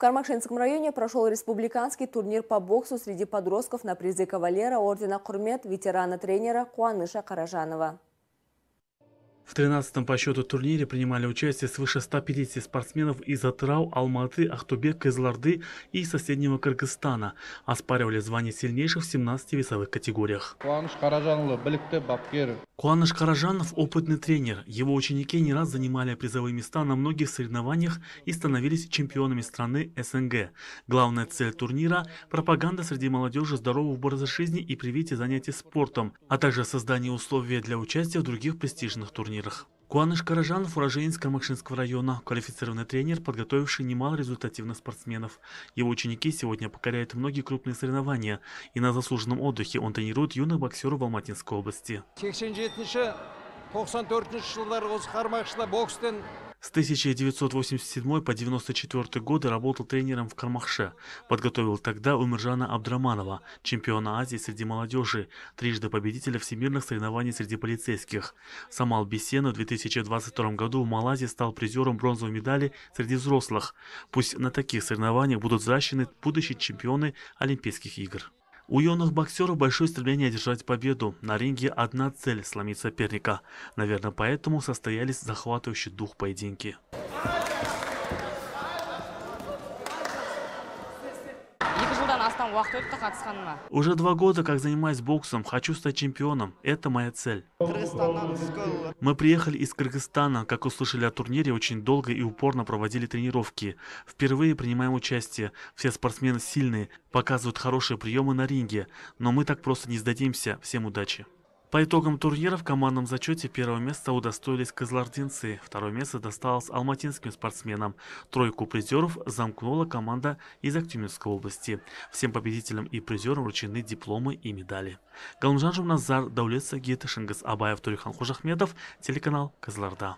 Кармашинском районе прошел республиканский турнир по боксу среди подростков на призы кавалера ордена Курмет ветерана-тренера Куаныша Каражанова. В 13-м по счету турнире принимали участие свыше 150 спортсменов из Атрау, Алматы, Ахтубе, Кызларды и соседнего Кыргызстана. Оспаривали звание сильнейших в 17 весовых категориях. Куаныш Каражанов – опытный тренер. Его ученики не раз занимали призовые места на многих соревнованиях и становились чемпионами страны СНГ. Главная цель турнира – пропаганда среди молодежи здорового образа жизни и привитие занятий спортом, а также создание условий для участия в других престижных турнирах турнирах. Куаныш Каражанов – уроженец Кармакшинского района, квалифицированный тренер, подготовивший немало результативных спортсменов. Его ученики сегодня покоряют многие крупные соревнования, и на заслуженном отдыхе он тренирует юных боксеров в Алматинской области. 87-94 с 1987 по 1994 годы работал тренером в Кармахше. Подготовил тогда Умиржана Абдраманова, чемпиона Азии среди молодежи, трижды победителя всемирных соревнований среди полицейских. Самал Бесена в 2022 году в Малайзии стал призером бронзовой медали среди взрослых. Пусть на таких соревнованиях будут защищены будущие чемпионы Олимпийских игр. У юных боксеров большое стремление одержать победу. На ринге одна цель – сломить соперника. Наверное, поэтому состоялись захватывающие дух поединки. уже два года как занимаюсь боксом хочу стать чемпионом это моя цель мы приехали из кыргызстана как услышали о турнире очень долго и упорно проводили тренировки впервые принимаем участие все спортсмены сильные показывают хорошие приемы на ринге но мы так просто не сдадимся всем удачи по итогам турнира в командном зачете первого места удостоились кызлардинцы, второе место досталось алматинским спортсменам. Тройку призеров замкнула команда из Актюминской области. Всем победителям и призерам вручены дипломы и медали. Галымжан Назар, Даулет Сагит, Шингас Абаев, Турихан Хужахмедов, телеканал Кызларда.